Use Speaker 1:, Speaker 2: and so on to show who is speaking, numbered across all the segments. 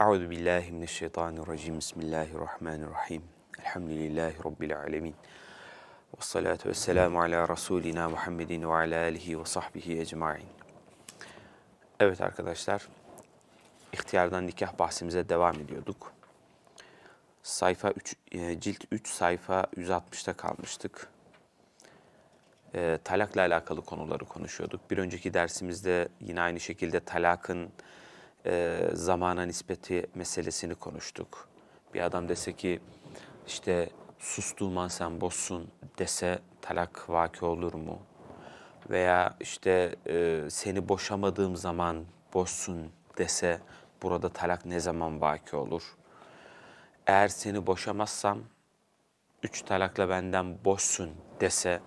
Speaker 1: Euzu billahi mineşşeytanirracim. Bismillahirrahmanirrahim. Elhamdülillahi rabbil alamin. Ve salatu vesselamu ala rasulina Muhammedin ve ala alihi ve sahbihi ecmaîn. Evet arkadaşlar, ihtiyardan nikah bahsimize devam ediyorduk. Sayfa 3, e, cilt 3 sayfa 160'ta kalmıştık. E, talakla alakalı konuları konuşuyorduk. Bir önceki dersimizde yine aynı şekilde talakın e, zamana nispeti meselesini konuştuk. Bir adam dese ki işte sustuğum an sen bozsun dese talak vaki olur mu? Veya işte e, seni boşamadığım zaman bozsun dese burada talak ne zaman vaki olur? Eğer seni boşamazsam üç talakla benden boşsun dese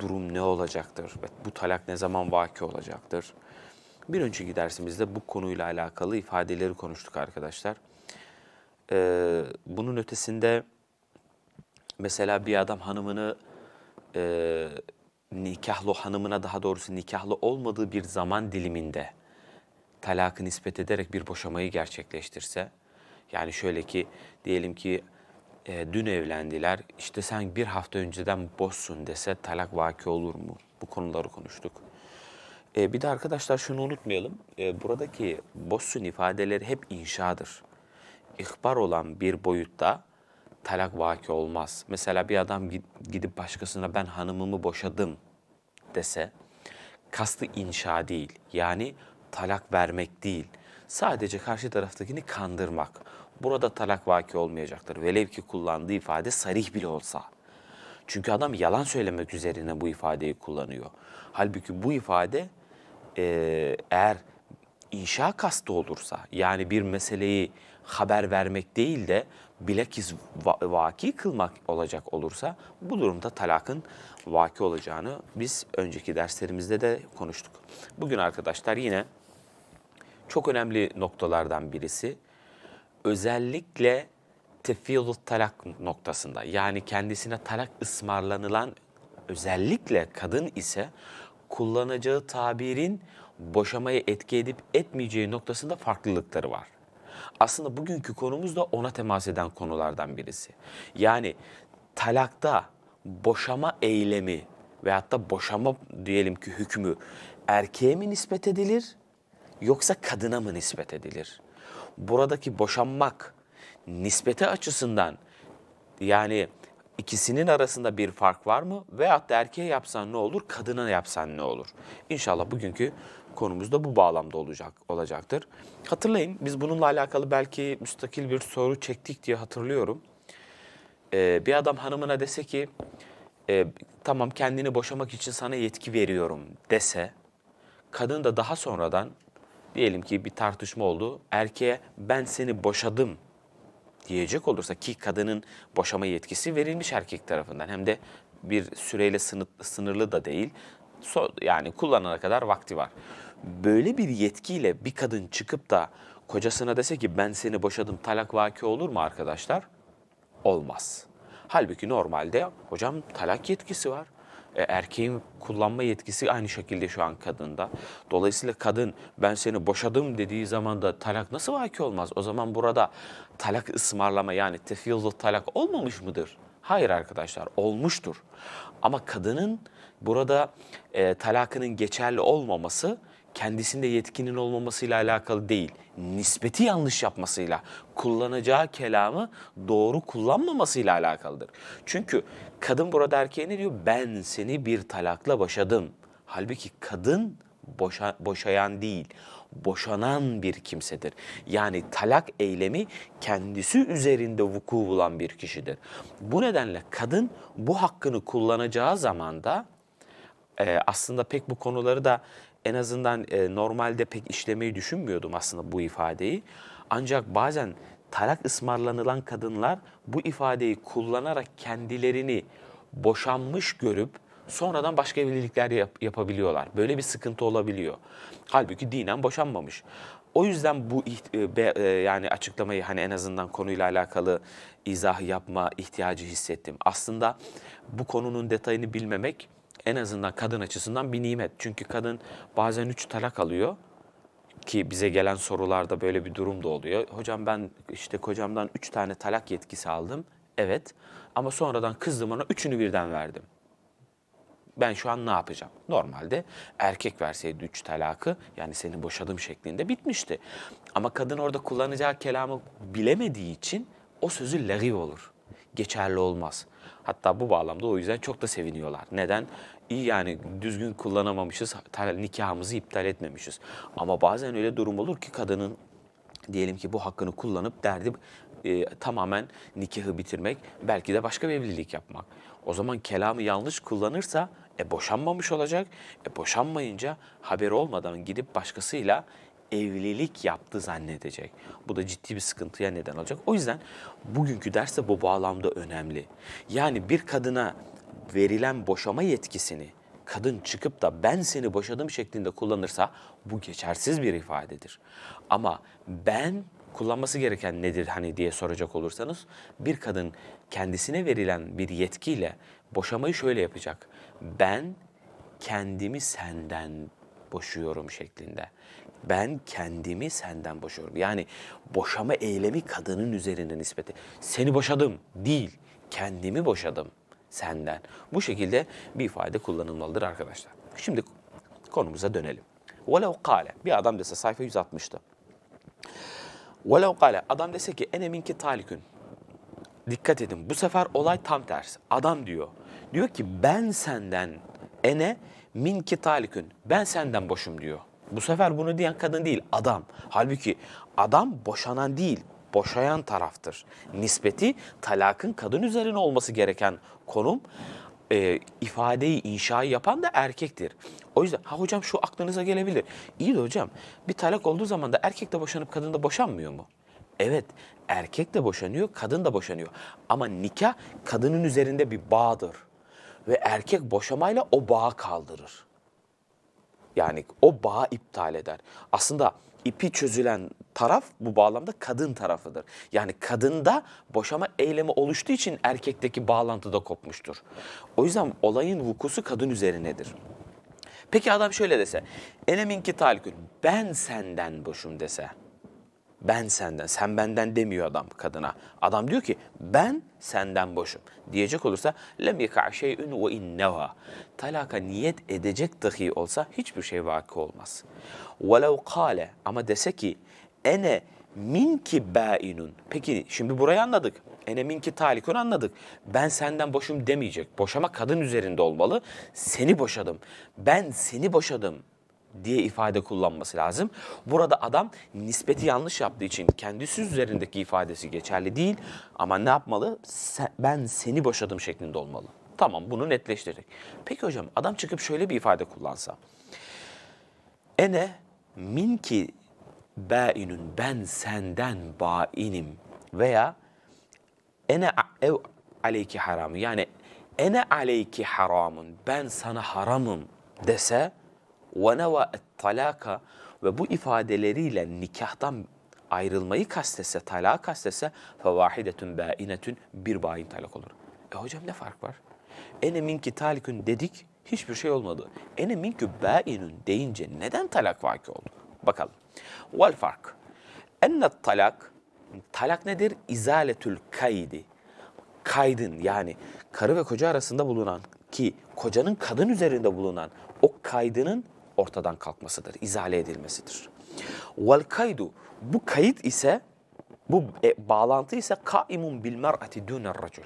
Speaker 1: durum ne olacaktır? Bu talak ne zaman vaki olacaktır? Bir önceki dersimizde bu konuyla alakalı ifadeleri konuştuk arkadaşlar. Ee, bunun ötesinde mesela bir adam hanımını e, nikahlı hanımına daha doğrusu nikahlı olmadığı bir zaman diliminde talakı nispet ederek bir boşamayı gerçekleştirse yani şöyle ki diyelim ki e, dün evlendiler işte sen bir hafta önceden boşsun dese talak vaki olur mu? Bu konuları konuştuk. E, bir de arkadaşlar şunu unutmayalım. E, buradaki Bossun ifadeleri hep inşadır. İhbar olan bir boyutta talak vaki olmaz. Mesela bir adam gidip başkasına ben hanımımı boşadım dese kastı inşa değil. Yani talak vermek değil. Sadece karşı taraftakini kandırmak. Burada talak vaki olmayacaktır. Velev ki kullandığı ifade sarih bile olsa. Çünkü adam yalan söylemek üzerine bu ifadeyi kullanıyor. Halbuki bu ifade ee, eğer inşa kastı olursa yani bir meseleyi haber vermek değil de bilakis va vaki kılmak olacak olursa bu durumda talakın vaki olacağını biz önceki derslerimizde de konuştuk. Bugün arkadaşlar yine çok önemli noktalardan birisi özellikle tefiyolu talak noktasında yani kendisine talak ısmarlanılan özellikle kadın ise kullanacağı tabirin boşamaya etki edip etmeyeceği noktasında farklılıkları var. Aslında bugünkü konumuz da ona temas eden konulardan birisi. Yani talakta boşama eylemi veyahut da boşama diyelim ki hükmü erkeğe mi nispet edilir yoksa kadına mı nispet edilir? Buradaki boşanmak nispete açısından yani İkisinin arasında bir fark var mı? Veyahut da erkeğe yapsan ne olur, kadına yapsan ne olur? İnşallah bugünkü konumuz da bu bağlamda olacak olacaktır. Hatırlayın biz bununla alakalı belki müstakil bir soru çektik diye hatırlıyorum. Ee, bir adam hanımına dese ki e, tamam kendini boşamak için sana yetki veriyorum dese kadın da daha sonradan diyelim ki bir tartışma oldu erkeğe ben seni boşadım diyecek olursa ki kadının boşama yetkisi verilmiş erkek tarafından hem de bir süreyle sınırlı da değil yani kullanana kadar vakti var. Böyle bir yetkiyle bir kadın çıkıp da kocasına dese ki ben seni boşadım talak vaki olur mu arkadaşlar? Olmaz. Halbuki normalde hocam talak yetkisi var. E, erkeğin kullanma yetkisi aynı şekilde şu an kadında. Dolayısıyla kadın ben seni boşadım dediği zaman da talak nasıl vaki olmaz? O zaman burada talak ısmarlama yani tefyillu talak olmamış mıdır? Hayır arkadaşlar olmuştur. Ama kadının burada e, talakının geçerli olmaması kendisinde yetkinin olmamasıyla alakalı değil, nispeti yanlış yapmasıyla, kullanacağı kelamı doğru kullanmamasıyla alakalıdır. Çünkü kadın burada erkeğe ne diyor? Ben seni bir talakla boşadım. Halbuki kadın boşa, boşayan değil, boşanan bir kimsedir. Yani talak eylemi kendisi üzerinde vuku bulan bir kişidir. Bu nedenle kadın bu hakkını kullanacağı zamanda e, aslında pek bu konuları da en azından e, normalde pek işlemeyi düşünmüyordum aslında bu ifadeyi. Ancak bazen talak ısmarlanılan kadınlar bu ifadeyi kullanarak kendilerini boşanmış görüp sonradan başka evlilikler yap yapabiliyorlar. Böyle bir sıkıntı olabiliyor. Halbuki dinen boşanmamış. O yüzden bu e, e, yani açıklamayı hani en azından konuyla alakalı izah yapma ihtiyacı hissettim. Aslında bu konunun detayını bilmemek en azından kadın açısından bir nimet. Çünkü kadın bazen üç talak alıyor ki bize gelen sorularda böyle bir durum da oluyor. Hocam ben işte kocamdan üç tane talak yetkisi aldım. Evet ama sonradan kızdım ona üçünü birden verdim. Ben şu an ne yapacağım? Normalde erkek verseydi üç talakı yani seni boşadım şeklinde bitmişti. Ama kadın orada kullanacağı kelamı bilemediği için o sözü lagif olur. Geçerli olmaz. Hatta bu bağlamda o yüzden çok da seviniyorlar. Neden? İyi yani düzgün kullanamamışız, nikahımızı iptal etmemişiz. Ama bazen öyle durum olur ki kadının diyelim ki bu hakkını kullanıp derdi e, tamamen nikahı bitirmek, belki de başka bir evlilik yapmak. O zaman kelamı yanlış kullanırsa e, boşanmamış olacak. E, boşanmayınca haber olmadan gidip başkasıyla evlilik yaptı zannedecek. Bu da ciddi bir sıkıntıya neden olacak. O yüzden bugünkü ders de bu bağlamda önemli. Yani bir kadına verilen boşama yetkisini kadın çıkıp da ben seni boşadım şeklinde kullanırsa bu geçersiz bir ifadedir. Ama ben kullanması gereken nedir hani diye soracak olursanız bir kadın kendisine verilen bir yetkiyle boşamayı şöyle yapacak. Ben kendimi senden boşuyorum şeklinde. Ben kendimi senden boşuyorum. Yani boşama eylemi kadının üzerine nispeti. Seni boşadım değil, kendimi boşadım senden. Bu şekilde bir ifade kullanılmalıdır arkadaşlar. Şimdi konumuza dönelim. وَلَوْ قَالَ Bir adam dese sayfa 160'tı. وَلَوْ قَالَ Adam dese ki enemin ki talikün. Dikkat edin bu sefer olay tam tersi. Adam diyor. Diyor ki ben senden ene min ki talikün. Ben senden boşum diyor. Bu sefer bunu diyen kadın değil, adam. Halbuki adam boşanan değil, boşayan taraftır. Nispeti talakın kadın üzerine olması gereken konum e, ifadeyi, inşa yapan da erkektir. O yüzden ha hocam şu aklınıza gelebilir. İyi de hocam bir talak olduğu zaman da erkek de boşanıp kadın da boşanmıyor mu? Evet erkek de boşanıyor, kadın da boşanıyor. Ama nikah kadının üzerinde bir bağdır. Ve erkek boşamayla o bağı kaldırır. Yani o bağı iptal eder. Aslında ipi çözülen taraf bu bağlamda kadın tarafıdır. Yani kadında boşama eylemi oluştuğu için erkekteki bağlantı da kopmuştur. O yüzden olayın vukusu kadın üzerinedir. Peki adam şöyle dese, eneminki talikül, ben senden boşum dese ben senden, sen benden demiyor adam kadına. Adam diyor ki ben senden boşum. Diyecek olursa lem yeka şeyün ve inneva. Talaka niyet edecek dahi olsa hiçbir şey vakı olmaz. Velev kale ama dese ki ene minki bainun. Peki şimdi burayı anladık. Ene minki talikun anladık. Ben senden boşum demeyecek. Boşama kadın üzerinde olmalı. Seni boşadım. Ben seni boşadım diye ifade kullanması lazım. Burada adam nispeti yanlış yaptığı için kendisi üzerindeki ifadesi geçerli değil ama ne yapmalı? Sen, ben seni boşadım şeklinde olmalı. Tamam bunu netleştirdik. Peki hocam adam çıkıp şöyle bir ifade kullansa. Ene minki bâinün ben senden bâinim veya ene ev aleyki haramı yani ene aleyki haramın ben sana haramım dese ve neva ve bu ifadeleriyle nikahtan ayrılmayı kastetse, talak kastetse fevahidetun bâinetun bir bain talak olur. E hocam ne fark var? Ene minki talikün dedik hiçbir şey olmadı. Ene minkü bâinun deyince neden talak vaki oldu? Bakalım. Vel fark. Enne talak, talak nedir? İzaletül kaydi. Kaydın yani karı ve koca arasında bulunan ki kocanın kadın üzerinde bulunan o kaydının ortadan kalkmasıdır, izale edilmesidir. Wal kaydu bu kayıt ise bu e, bağlantı ise kaimun bil mer'ati duner racul.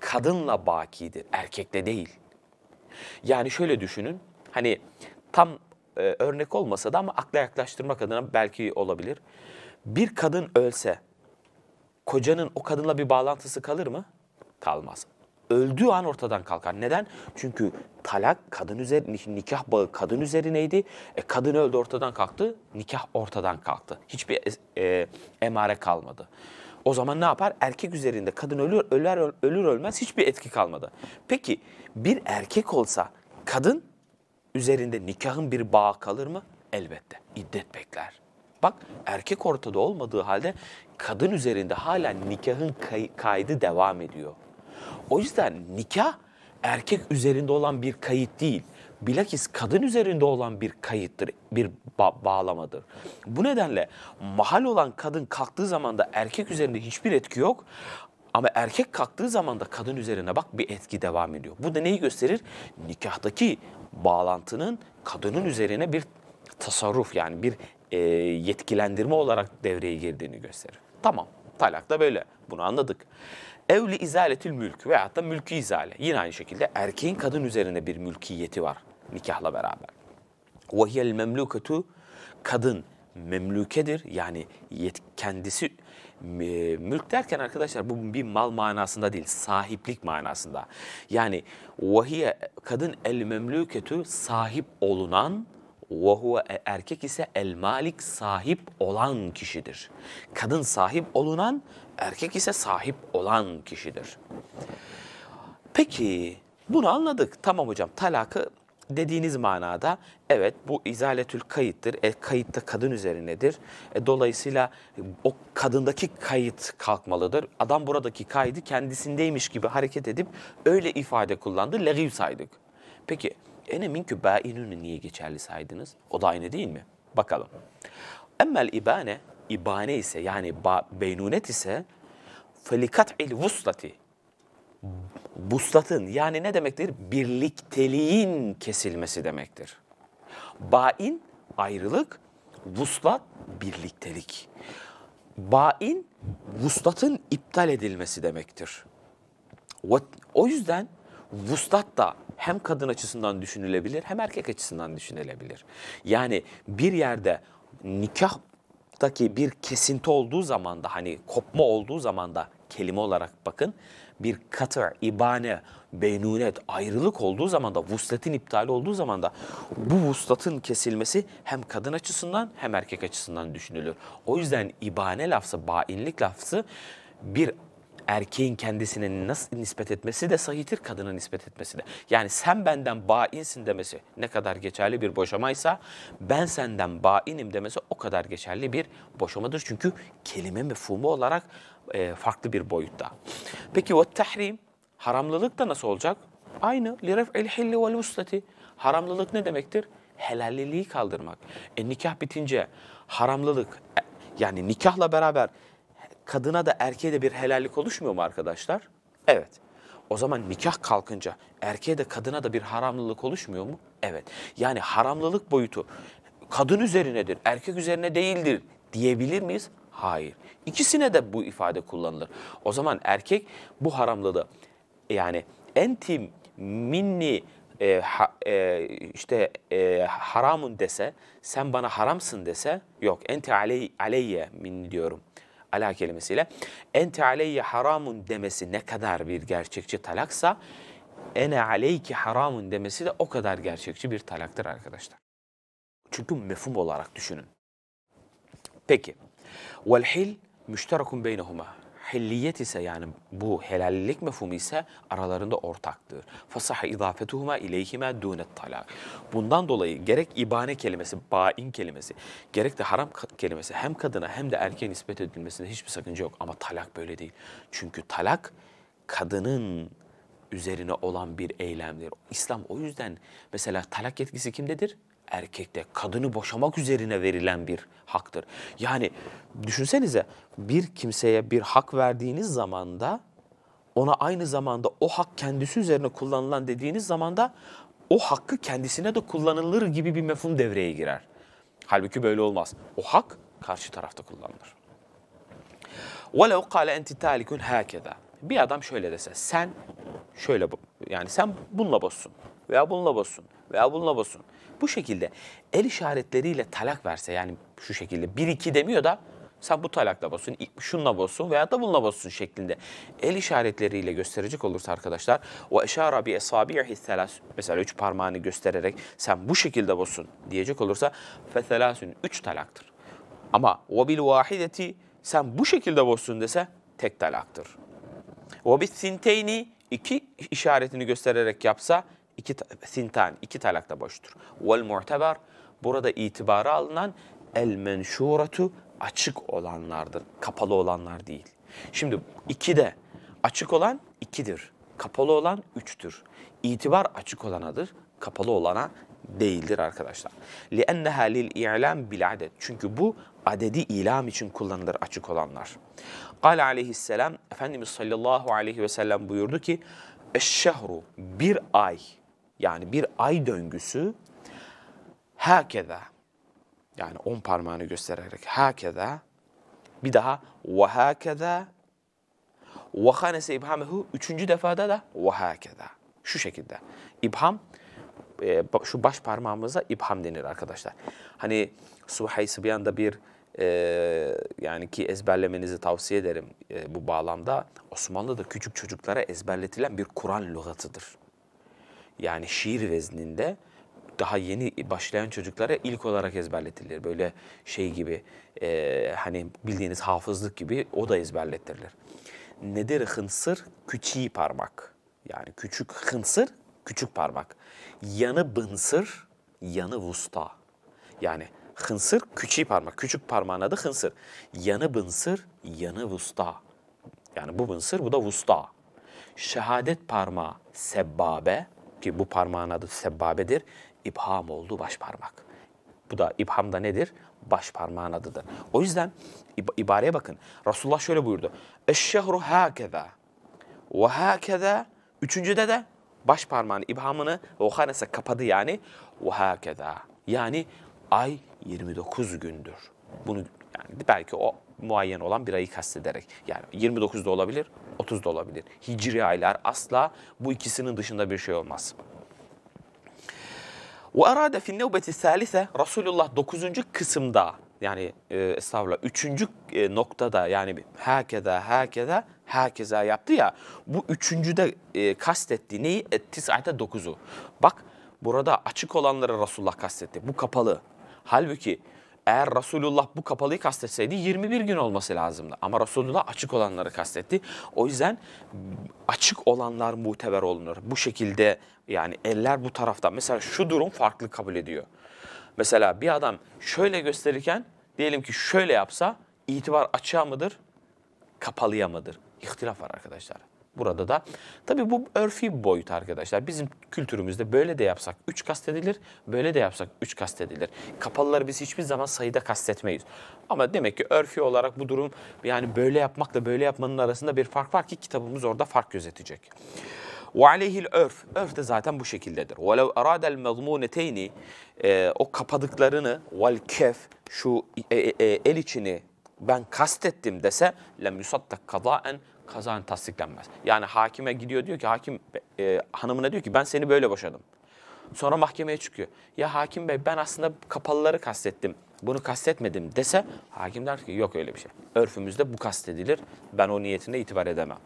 Speaker 1: Kadınla bakidir, erkekle değil. Yani şöyle düşünün. Hani tam e, örnek olmasa da ama akla yaklaştırmak adına belki olabilir. Bir kadın ölse kocanın o kadınla bir bağlantısı kalır mı? Kalmaz öldüğü an ortadan kalkar. Neden? Çünkü talak kadın üzerine nikah bağı kadın üzerineydi. E, kadın öldü ortadan kalktı. Nikah ortadan kalktı. Hiçbir e, emare kalmadı. O zaman ne yapar? Erkek üzerinde kadın ölür ölür ölür ölmez hiçbir etki kalmadı. Peki bir erkek olsa kadın üzerinde nikahın bir bağı kalır mı? Elbette. İddet bekler. Bak erkek ortada olmadığı halde kadın üzerinde hala nikahın kaydı devam ediyor. O yüzden nikah erkek üzerinde olan bir kayıt değil. Bilakis kadın üzerinde olan bir kayıttır, bir ba- bağlamadır. Bu nedenle mahal olan kadın kalktığı zaman da erkek üzerinde hiçbir etki yok. Ama erkek kalktığı zaman da kadın üzerine bak bir etki devam ediyor. Bu da neyi gösterir? Nikahtaki bağlantının kadının üzerine bir tasarruf yani bir e, yetkilendirme olarak devreye girdiğini gösterir. Tamam talak da böyle bunu anladık. Evli izaletil mülk veyahut da mülkü izale. Yine aynı şekilde erkeğin kadın üzerine bir mülkiyeti var nikahla beraber. Vahiyel memluketu kadın memlükedir. Yani yet, kendisi e, mülk derken arkadaşlar bu bir mal manasında değil, sahiplik manasında. Yani vahiye kadın el memlüketü sahip olunan ve huve e, erkek ise el malik sahip olan kişidir. Kadın sahip olunan erkek ise sahip olan kişidir. Peki bunu anladık. Tamam hocam talakı dediğiniz manada evet bu izaletül kayıttır. E, kayıt da kadın üzerinedir. E, dolayısıyla o kadındaki kayıt kalkmalıdır. Adam buradaki kaydı kendisindeymiş gibi hareket edip öyle ifade kullandı. Legiv saydık. Peki ene minkü bâinünü niye geçerli saydınız? O da aynı değil mi? Bakalım. Emmel ibane ibane ise yani beynunet ise felikat il vuslati vuslatın yani ne demektir? Birlikteliğin kesilmesi demektir. Bain ayrılık, vuslat birliktelik. Bain vuslatın iptal edilmesi demektir. O yüzden vuslat da hem kadın açısından düşünülebilir hem erkek açısından düşünülebilir. Yani bir yerde nikah Tasavvuftaki bir kesinti olduğu zaman da hani kopma olduğu zaman da kelime olarak bakın bir katır, ibane, beynunet, ayrılık olduğu zaman da vuslatın iptali olduğu zaman da bu vuslatın kesilmesi hem kadın açısından hem erkek açısından düşünülür. O yüzden ibane lafzı, bainlik lafzı bir erkeğin kendisine nasıl nispet etmesi de sahiptir, kadına nispet etmesi de. Yani sen benden bainsin demesi ne kadar geçerli bir boşamaysa ben senden bainim demesi o kadar geçerli bir boşamadır. Çünkü kelime mefhumu olarak e, farklı bir boyutta. Peki o tahrim haramlılık da nasıl olacak? Aynı liref el hilli vel vuslati. Haramlılık ne demektir? Helalliliği kaldırmak. E, nikah bitince haramlılık e, yani nikahla beraber kadına da erkeğe de bir helallik oluşmuyor mu arkadaşlar? Evet. O zaman nikah kalkınca erkeğe de kadına da bir haramlılık oluşmuyor mu? Evet. Yani haramlılık boyutu kadın üzerinedir, erkek üzerine değildir diyebilir miyiz? Hayır. İkisine de bu ifade kullanılır. O zaman erkek bu haramlılığı yani entim, minni, e, ha, e, işte e, haramun dese, sen bana haramsın dese yok. Ente aley, aleyye min diyorum ala kelimesiyle ente aleyye haramun demesi ne kadar bir gerçekçi talaksa ene aleyki haramun demesi de o kadar gerçekçi bir talaktır arkadaşlar. Çünkü mefhum olarak düşünün. Peki. Vel hil müşterakun beynehuma hilliyet ise yani bu helallik mefhumu ise aralarında ortaktır. Fasaha idafetuhuma ileyhime dunet talak. Bundan dolayı gerek ibane kelimesi, bain kelimesi, gerek de haram kelimesi hem kadına hem de erkeğe nispet edilmesinde hiçbir sakınca yok. Ama talak böyle değil. Çünkü talak kadının üzerine olan bir eylemdir. İslam o yüzden mesela talak yetkisi kimdedir? erkekte kadını boşamak üzerine verilen bir haktır. Yani düşünsenize bir kimseye bir hak verdiğiniz zaman da ona aynı zamanda o hak kendisi üzerine kullanılan dediğiniz zaman da o hakkı kendisine de kullanılır gibi bir mefhum devreye girer. Halbuki böyle olmaz. O hak karşı tarafta kullanılır. وَلَوْ قَالَ اَنْتِ تَالِكُنْ هَكَذَا Bir adam şöyle dese, sen şöyle, yani sen bununla basın veya bununla basın veya bununla basın. Bu şekilde el işaretleriyle talak verse yani şu şekilde bir iki demiyor da sen bu talakla basın, şunla basın veya da bununla basın şeklinde el işaretleriyle gösterecek olursa arkadaşlar o eşara bi esabihi selas mesela üç parmağını göstererek sen bu şekilde basın diyecek olursa feselasun üç talaktır. Ama o bil vahideti sen bu şekilde basın dese tek talaktır. o bis sinteyni iki işaretini göstererek yapsa İki, sintan, iki talak da boştur. Vel mu'teber, burada itibara alınan el menşuratu, açık olanlardır, kapalı olanlar değil. Şimdi iki de açık olan ikidir, kapalı olan üçtür. İtibar açık olanadır, kapalı olana değildir arkadaşlar. لِأَنَّهَا لِلْاِعْلَامِ بِالْعَدَدِ Çünkü bu adedi ilam için kullanılır açık olanlar. قال aleyhisselam, Efendimiz sallallahu aleyhi ve sellem buyurdu ki, Eşşehru, bir ay, yani bir ay döngüsü hakeza yani on parmağını göstererek hakeza bir daha ve hakeza ve hanese ibhamehu üçüncü defada da ve hakeza şu şekilde ibham e, şu baş parmağımıza ibham denir arkadaşlar. Hani Suhay Sıbyan'da bir e, yani ki ezberlemenizi tavsiye ederim e, bu bağlamda. Osmanlı'da küçük çocuklara ezberletilen bir Kur'an lügatıdır yani şiir vezninde daha yeni başlayan çocuklara ilk olarak ezberletilir. Böyle şey gibi e, hani bildiğiniz hafızlık gibi o da ezberletilir. Nedir hınsır? Küçüğü parmak. Yani küçük hınsır, küçük parmak. Yanı bınsır, yanı vusta. Yani hınsır, küçüğü parmak. Küçük parmağın adı hınsır. Yanı bınsır, yanı vusta. Yani bu bınsır, bu da vusta. Şehadet parmağı sebbabe, ki bu parmağın adı sebbabedir. İbham oldu baş parmak. Bu da ibham da nedir? Baş parmağın adıdır. O yüzden ibareye bakın. Resulullah şöyle buyurdu. Eşşehru hakeza ve hakeza. Üçüncüde de baş parmağını, ibhamını ve ohanese kapadı yani. Ve hakeza. Yani ay 29 gündür. Bunu yani belki o muayyen olan bir ayı kastederek. Yani 29 da olabilir, 30 da olabilir. Hicri aylar asla bu ikisinin dışında bir şey olmaz. وَاَرَادَ فِي النَّوْبَةِ الثَّالِثَ Resulullah 9. kısımda yani e, estağfurullah 3. E, noktada yani hakeza hakeza hakeza yaptı ya bu üçüncüde e, kastetti neyi? E, Tis'ate 9'u. Bak burada açık olanları Resulullah kastetti. Bu kapalı. Halbuki eğer Resulullah bu kapalıyı kastetseydi 21 gün olması lazımdı. Ama Resulullah açık olanları kastetti. O yüzden açık olanlar muteber olunur. Bu şekilde yani eller bu tarafta. Mesela şu durum farklı kabul ediyor. Mesela bir adam şöyle gösterirken diyelim ki şöyle yapsa itibar açığa mıdır, kapalıya mıdır? İhtilaf var arkadaşlar burada da. Tabii bu örfi bir boyut arkadaşlar. Bizim kültürümüzde böyle de yapsak 3 kastedilir, böyle de yapsak 3 kastedilir. Kapalıları biz hiçbir zaman sayıda kastetmeyiz. Ama demek ki örfi olarak bu durum yani böyle yapmakla böyle yapmanın arasında bir fark var ki kitabımız orada fark gözetecek. وَعَلَيْهِ örf Örf de zaten bu şekildedir. وَلَوْ اَرَادَ الْمَضْمُونَتَيْنِ O kapadıklarını وَالْكَفْ Şu e, e, e, el içini ben kastettim dese لَمْ يُسَدَّقْ قَضَاءً kazan tasdiklenmez. Yani hakime gidiyor diyor ki hakim e, hanımına diyor ki ben seni böyle boşadım. Sonra mahkemeye çıkıyor. Ya hakim bey ben aslında kapalıları kastettim. Bunu kastetmedim dese hakim der ki yok öyle bir şey. Örfümüzde bu kastedilir. Ben o niyetine itibar edemem.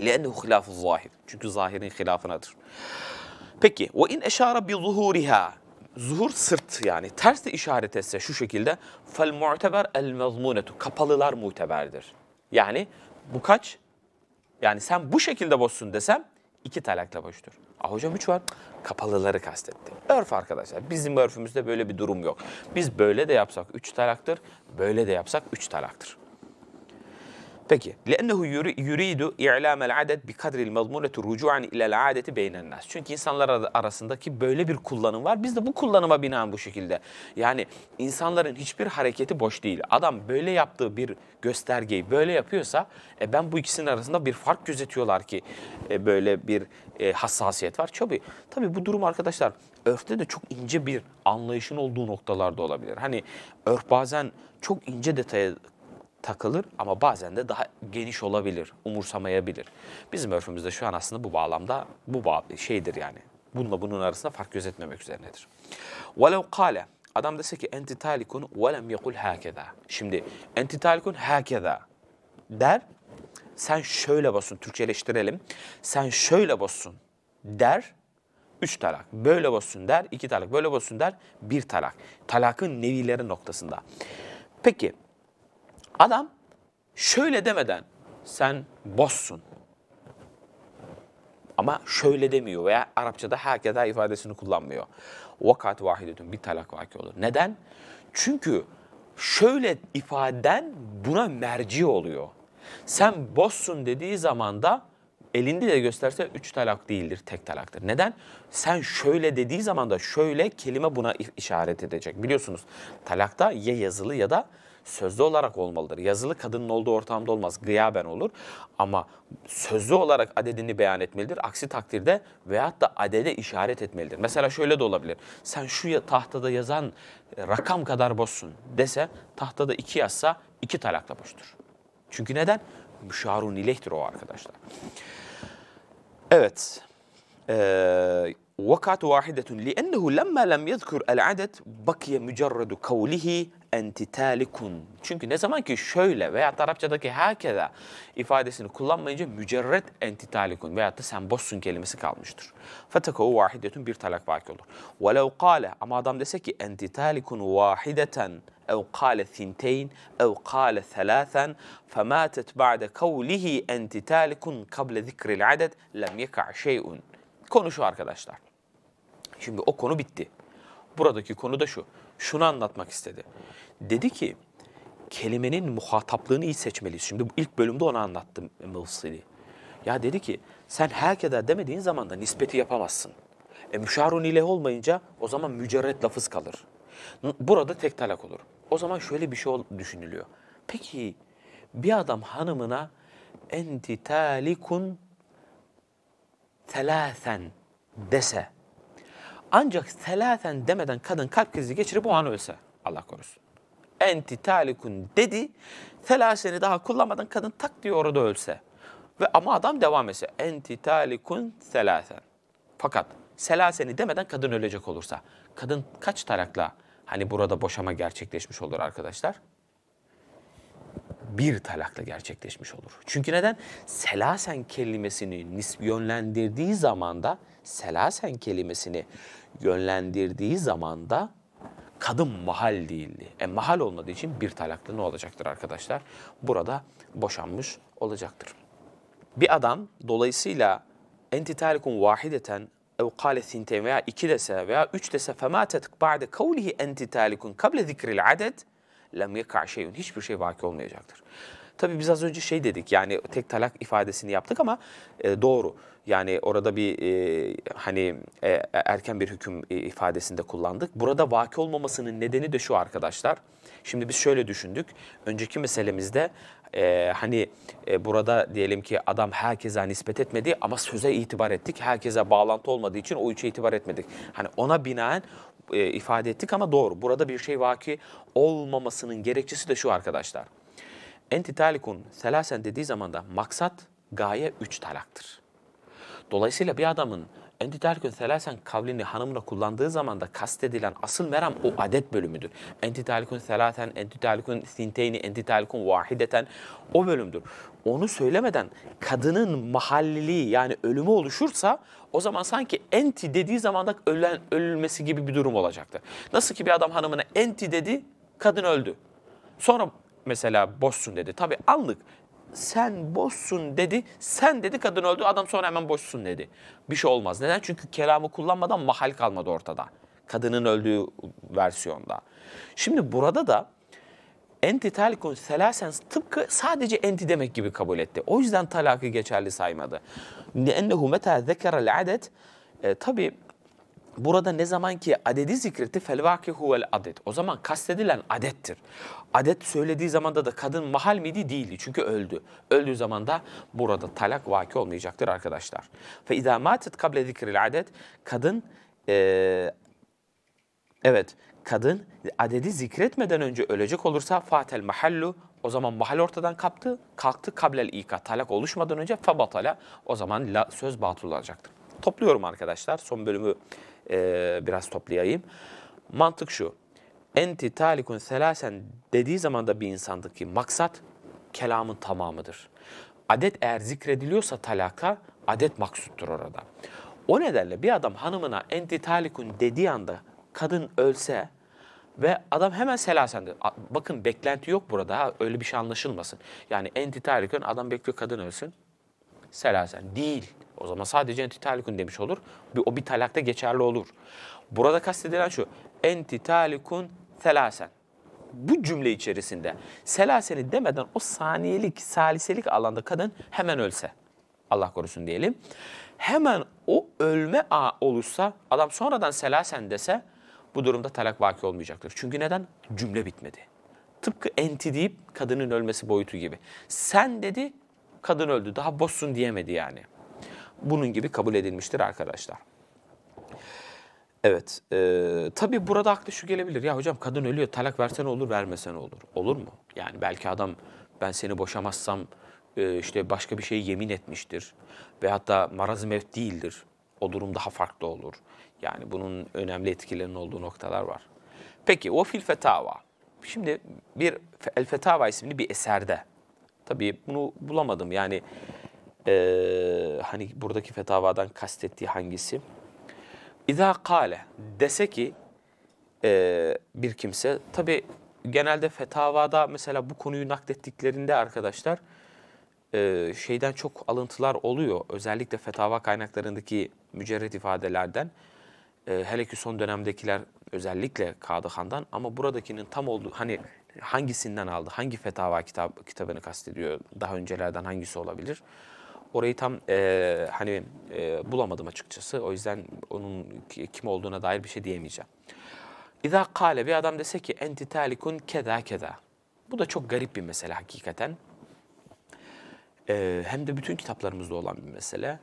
Speaker 1: لِأَنَّهُ خِلَافُ zahir. Çünkü zahirin hilafınadır. Peki ve in eşara bi zuhuriha. Zuhur sırt yani ters de işaret etse şu şekilde fel mu'teber el mezmunetu. Kapalılar muteberdir. Yani bu kaç? Yani sen bu şekilde boşsun desem iki talakla boştur. Ah hocam üç var. Kapalıları kastetti. Örf arkadaşlar. Bizim örfümüzde böyle bir durum yok. Biz böyle de yapsak üç talaktır, böyle de yapsak üç talaktır. Peki. لأنه يريد إعلام العدد بقدر المضمونة رجوعا إلى العادة بين الناس. Çünkü insanlar arasındaki böyle bir kullanım var. Biz de bu kullanıma binaen bu şekilde. Yani insanların hiçbir hareketi boş değil. Adam böyle yaptığı bir göstergeyi böyle yapıyorsa e, ben bu ikisinin arasında bir fark gözetiyorlar ki e, böyle bir e, hassasiyet var. Tabii, tabii bu durum arkadaşlar örfte de çok ince bir anlayışın olduğu noktalarda olabilir. Hani örf bazen çok ince detaya takılır ama bazen de daha geniş olabilir, umursamayabilir. Bizim örfümüzde şu an aslında bu bağlamda bu bağ şeydir yani. Bununla bunun arasında fark gözetmemek üzerinedir. وَلَوْ قَالَ Adam dese ki enti talikun ve lem yekul hakeza. Şimdi enti talikun hakeza der. Sen şöyle basın, Türkçeleştirelim. Sen şöyle basın der. Üç talak. Böyle basın der. iki talak. Böyle basın der. Bir talak. Talakın nevileri noktasında. Peki Adam şöyle demeden sen bozsun. Ama şöyle demiyor veya Arapçada hakeda ifadesini kullanmıyor. Vakat vahidetün bir talak vaki olur. Neden? Çünkü şöyle ifaden buna merci oluyor. Sen bozsun dediği zaman da elinde de gösterse üç talak değildir, tek talaktır. Neden? Sen şöyle dediği zaman da şöyle kelime buna işaret edecek. Biliyorsunuz talakta ya yazılı ya da sözlü olarak olmalıdır. Yazılı kadının olduğu ortamda olmaz, gıyaben olur. Ama sözlü olarak adedini beyan etmelidir. Aksi takdirde veyahut da adede işaret etmelidir. Mesela şöyle de olabilir. Sen şu tahtada yazan e, rakam kadar boşsun dese tahtada iki yazsa iki talakla boştur. Çünkü neden? Müşarun ilehtir o arkadaşlar. Evet. Ee, وقعت واحدة لأنه لما لم يذكر العدد بقي مجرد قوله أنت تالكون Çünkü ne zaman ki şöyle veya Arapçadaki hakeza ifadesini kullanmayınca mücerret enti talikun veya da sen bozsun kelimesi kalmıştır. Feteku vahidetun bir talak vaki olur. Velev kale ama adam dese ki enti talikun vahideten أو قال ثنتين أو قال ثلاثا فماتت بعد قوله أنت تالك قبل ذكر العدد لم يقع شيء konuşu arkadaşlar. Şimdi o konu bitti. Buradaki konu da şu. Şunu anlatmak istedi. Dedi ki kelimenin muhataplığını iyi seçmeliyiz. Şimdi ilk bölümde onu anlattım Mılsili. Ya dedi ki sen herkese demediğin zaman da nispeti yapamazsın. E müşarun ile olmayınca o zaman mücerret lafız kalır. Burada tek talak olur. O zaman şöyle bir şey düşünülüyor. Peki bir adam hanımına enti talikun telasen dese ancak selaten demeden kadın kalp krizi geçirip o an ölse. Allah korusun. Enti talikun dedi. Selaseni daha kullanmadan kadın tak diye orada ölse. Ve ama adam devam etse. Enti talikun selaten. Fakat selaseni demeden kadın ölecek olursa. Kadın kaç tarakla hani burada boşama gerçekleşmiş olur arkadaşlar? bir talakla gerçekleşmiş olur. Çünkü neden? Selasen kelimesini nisp yönlendirdiği zamanda, selasen kelimesini yönlendirdiği zamanda kadın mahal değildi. E mahal olmadığı için bir talakla ne olacaktır arkadaşlar? Burada boşanmış olacaktır. Bir adam dolayısıyla entitalikum vahideten ev kâle sinten veya iki dese veya üç dese femâtet ba'de kavlihi entitalikun kable zikril adet lem yeka şeyun. Hiçbir şey vaki olmayacaktır. Tabi biz az önce şey dedik yani tek talak ifadesini yaptık ama e, doğru. Yani orada bir e, hani e, erken bir hüküm e, ifadesinde kullandık. Burada vaki olmamasının nedeni de şu arkadaşlar. Şimdi biz şöyle düşündük. Önceki meselemizde e, hani e, burada diyelim ki adam herkese nispet etmedi ama söze itibar ettik. Herkese bağlantı olmadığı için o üçe itibar etmedik. Hani ona binaen e, ifade ettik ama doğru. Burada bir şey vaki olmamasının gerekçesi de şu arkadaşlar. Enti talikun selasen dediği zaman da maksat gaye üç talaktır. Dolayısıyla bir adamın Entiterkün selasen kavlini hanımına kullandığı zaman da kastedilen asıl meram o adet bölümüdür. Entiterkün selasen, entiterkün sinteyni, entiterkün vahideten o bölümdür. Onu söylemeden kadının mahalliliği yani ölümü oluşursa o zaman sanki enti dediği zaman da ölen, ölülmesi gibi bir durum olacaktır. Nasıl ki bir adam hanımına enti dedi, kadın öldü. Sonra mesela boşsun dedi. Tabi anlık sen boşsun dedi. Sen dedi kadın öldü. Adam sonra hemen boşsun dedi. Bir şey olmaz. Neden? Çünkü kelamı kullanmadan mahal kalmadı ortada. Kadının öldüğü versiyonda. Şimdi burada da enti talikun selasen tıpkı sadece enti demek gibi kabul etti. O yüzden talakı geçerli saymadı. Ennehu meta zekerel adet. E, tabii Burada ne zaman ki adedi zikreti felvaki huvel adet. O zaman kastedilen adettir. Adet söylediği zamanda da kadın mahal midi değildi çünkü öldü. Öldüğü zaman da burada talak vaki olmayacaktır arkadaşlar. Fe idâ mâtet kable zikril adet. Kadın ee, evet kadın adedi zikretmeden önce ölecek olursa fatel mahallu o zaman mahal ortadan kaptı, kalktı kablel ika talak oluşmadan önce batala. o zaman la, söz batıl olacaktır. Topluyorum arkadaşlar son bölümü e, biraz toplayayım. Mantık şu. Enti talikun selasen dediği zaman da bir insandaki maksat kelamın tamamıdır. Adet eğer zikrediliyorsa talaka adet maksuttur orada. O nedenle bir adam hanımına enti talikun dediği anda kadın ölse ve adam hemen selasen dedi. Bakın beklenti yok burada öyle bir şey anlaşılmasın. Yani enti talikun adam bekliyor kadın ölsün. Selasen değil. O zaman sadece enti talikun demiş olur. o bir talakta geçerli olur. Burada kastedilen şu. Enti talikun selasen. Bu cümle içerisinde selaseni demeden o saniyelik, saliselik alanda kadın hemen ölse. Allah korusun diyelim. Hemen o ölme a olursa adam sonradan selasen dese bu durumda talak vaki olmayacaktır. Çünkü neden? Cümle bitmedi. Tıpkı enti deyip kadının ölmesi boyutu gibi. Sen dedi, kadın öldü. Daha bozsun diyemedi yani bunun gibi kabul edilmiştir arkadaşlar. Evet, e, tabii burada aklı şu gelebilir. Ya hocam kadın ölüyor, talak versen olur, vermesen olur. Olur mu? Yani belki adam ben seni boşamazsam e, işte başka bir şey yemin etmiştir. Ve da maraz mevt değildir. O durum daha farklı olur. Yani bunun önemli etkilerinin olduğu noktalar var. Peki, o fil fetava. Şimdi bir El Fetava isimli bir eserde. Tabii bunu bulamadım yani ee, hani buradaki fetavadan kastettiği hangisi? İza kale dese ki e, bir kimse tabi genelde fetavada mesela bu konuyu naklettiklerinde arkadaşlar e, şeyden çok alıntılar oluyor. Özellikle fetava kaynaklarındaki mücerret ifadelerden. E, hele ki son dönemdekiler özellikle Kadıhan'dan ama buradakinin tam olduğu hani hangisinden aldı, hangi fetava kitap, kitabını kastediyor, daha öncelerden hangisi olabilir? Orayı tam e, hani e, bulamadım açıkçası. O yüzden onun kim olduğuna dair bir şey diyemeyeceğim. İza kale bir adam dese ki enti talikun keda keda. Bu da çok garip bir mesele hakikaten. Ee, hem de bütün kitaplarımızda olan bir mesele.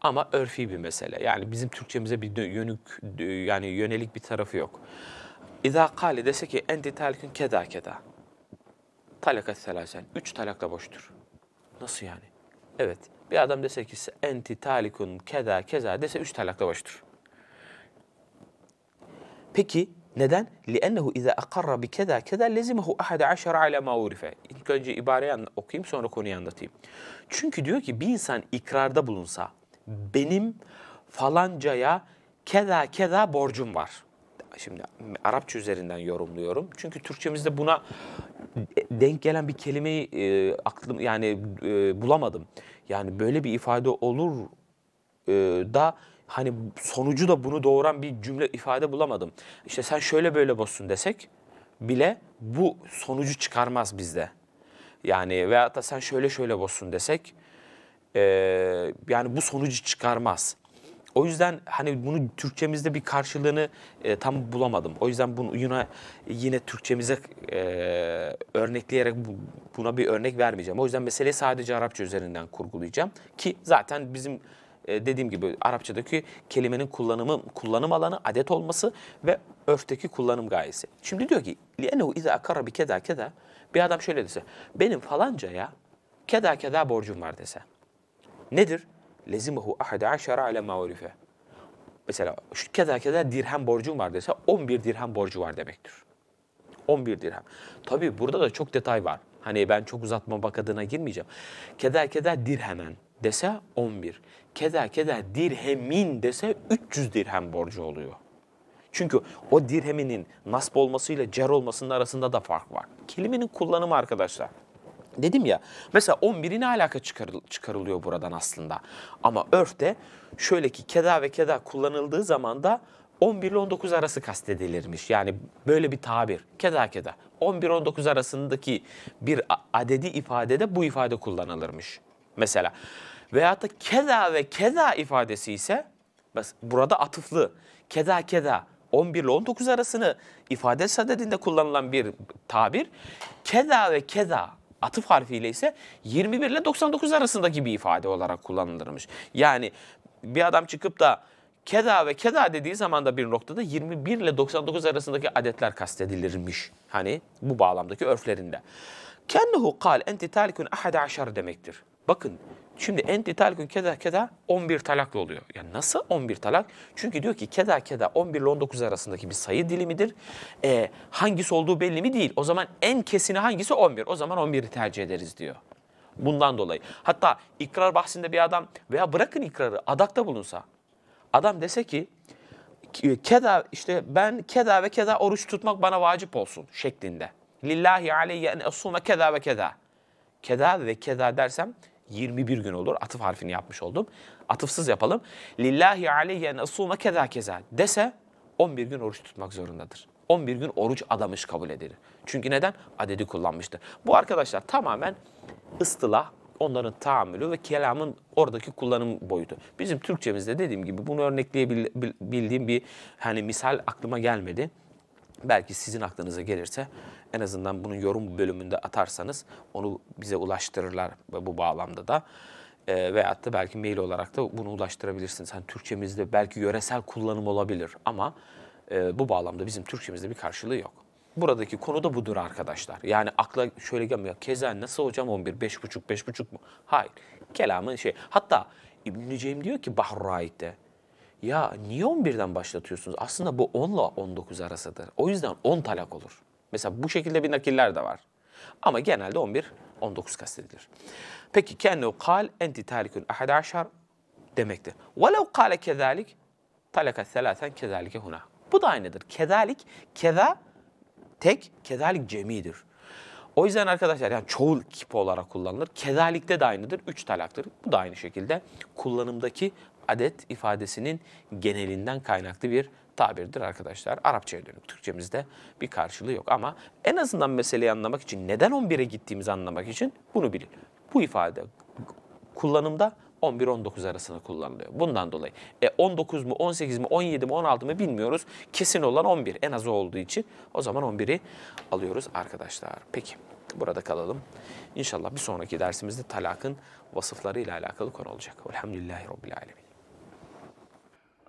Speaker 1: Ama örfi bir mesele. Yani bizim Türkçemize bir yönük yani yönelik bir tarafı yok. İza kale dese ki enti talikun keda keda. Talakat selasen. Üç talakla boştur. Nasıl yani? Evet. Bir adam dese ki enti talikun keda keza dese üç talakla baştır. Peki neden? لِأَنَّهُ اِذَا اَقَرَّ بِكَذَا كَذَا لَزِمَهُ اَحَدَ عَشَرَ عَلَى مَا عُرِفَ İlk önce ibareyi okuyayım sonra konuyu anlatayım. Çünkü diyor ki bir insan ikrarda bulunsa benim falancaya keda keda borcum var. Şimdi Arapça üzerinden yorumluyorum. Çünkü Türkçemizde buna denk gelen bir kelimeyi e, aklım yani e, bulamadım. Yani böyle bir ifade olur e, da hani sonucu da bunu doğuran bir cümle ifade bulamadım. İşte sen şöyle böyle bozsun desek bile bu sonucu çıkarmaz bizde. Yani veyahut da sen şöyle şöyle bozsun desek e, yani bu sonucu çıkarmaz. O yüzden hani bunu Türkçemizde bir karşılığını e, tam bulamadım. O yüzden bunu yine yine Türkçemize e, örnekleyerek bu, buna bir örnek vermeyeceğim. O yüzden meseleyi sadece Arapça üzerinden kurgulayacağım ki zaten bizim e, dediğim gibi Arapçadaki kelimenin kullanımı kullanım alanı adet olması ve örfteki kullanım gayesi. Şimdi diyor ki لِأَنَّهُ اِذَا اَكَرَ بِكَدَا كَدَا Bir adam şöyle dese benim falanca ya keda keda borcum var dese. Nedir? lezimehu ahade aşara ala ma'urife. Mesela şu kadar kadar dirhem borcum var dese 11 dirhem borcu var demektir. 11 dirhem. Tabii burada da çok detay var. Hani ben çok uzatmamak adına girmeyeceğim. Keder keder dirhemen dese 11. Keder keder dirhemin dese 300 dirhem borcu oluyor. Çünkü o dirheminin nasb olmasıyla cer olmasının arasında da fark var. Kelimenin kullanımı arkadaşlar. Dedim ya mesela 11'ine alaka çıkarıl çıkarılıyor buradan aslında. Ama örfte şöyle ki keda ve keda kullanıldığı zaman da 11 ile 19 arası kastedilirmiş. Yani böyle bir tabir. Keda keda. 11-19 arasındaki bir adedi ifadede bu ifade kullanılırmış. Mesela veyahut da keda ve keda ifadesi ise burada atıflı. Keda keda 11 ile 19 arasını ifade sadedinde kullanılan bir tabir. Keda ve keda atıf harfiyle ise 21 ile 99 arasındaki bir ifade olarak kullanılırmış. Yani bir adam çıkıp da keda ve keda dediği zaman da bir noktada 21 ile 99 arasındaki adetler kastedilirmiş. Hani bu bağlamdaki örflerinde. Kennehu kal enti talikun 11 demektir. Bakın şimdi enti talkun keda keda 11 talaklı oluyor. Yani nasıl 11 talak? Çünkü diyor ki keda keda 11 ile 19 arasındaki bir sayı dilimidir. Ee, hangisi olduğu belli mi değil. O zaman en kesini hangisi 11. O zaman 11'i tercih ederiz diyor. Bundan dolayı. Hatta ikrar bahsinde bir adam veya bırakın ikrarı adakta bulunsa. Adam dese ki keda işte ben keda ve keda oruç tutmak bana vacip olsun şeklinde. Lillahi aleyye en esume keda ve keda. Keda ve keda dersem 21 gün olur. Atıf harfini yapmış oldum. Atıfsız yapalım. Lillahi aleyye nesume keza keza dese 11 gün oruç tutmak zorundadır. 11 gün oruç adamış kabul edilir. Çünkü neden? Adedi kullanmıştır. Bu arkadaşlar tamamen ıstılah, onların tahammülü ve kelamın oradaki kullanım boyutu. Bizim Türkçemizde dediğim gibi bunu örnekleyebildiğim bir hani misal aklıma gelmedi. Belki sizin aklınıza gelirse en azından bunun yorum bölümünde atarsanız onu bize ulaştırırlar bu bağlamda da. E, veyahut da belki mail olarak da bunu ulaştırabilirsiniz. Hani Türkçemizde belki yöresel kullanım olabilir ama e, bu bağlamda bizim Türkçemizde bir karşılığı yok. Buradaki konu da budur arkadaşlar. Yani akla şöyle gelmiyor. Keza nasıl hocam 11, 5,5, 5,5 mu? Hayır. Kelamın şey. Hatta İbn-i Cem diyor ki Bahrurait'te. Ya niye 11'den başlatıyorsunuz? Aslında bu 10 ile 19 arasıdır. O yüzden 10 talak olur. Mesela bu şekilde bir nakiller de var. Ama genelde 11 19 kastedilir. Peki kennu kal enti talikun ahad aşar demektir. Velev kale kezalik talaka selasen kezalike huna. Bu da aynıdır. Kezalik, keza tek, kezalik cemidir. O yüzden arkadaşlar yani çoğul kipi olarak kullanılır. Kezalikte de aynıdır. Üç talaktır. Bu da aynı şekilde kullanımdaki adet ifadesinin genelinden kaynaklı bir tabirdir arkadaşlar. Arapçaya dönük Türkçemizde bir karşılığı yok ama en azından meseleyi anlamak için neden 11'e gittiğimizi anlamak için bunu bilin. Bu ifade kullanımda 11-19 arasında kullanılıyor. Bundan dolayı e, 19 mu 18 mi 17 mi 16 mı bilmiyoruz. Kesin olan 11 en azı olduğu için o zaman 11'i alıyoruz arkadaşlar. Peki burada kalalım. İnşallah bir sonraki dersimizde talakın vasıfları ile alakalı konu olacak. Velhamdülillahi Rabbil Alemin.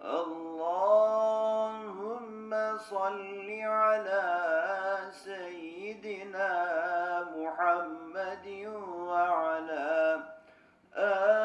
Speaker 1: Allah. اللهم صل على سيدنا محمد وعلى آله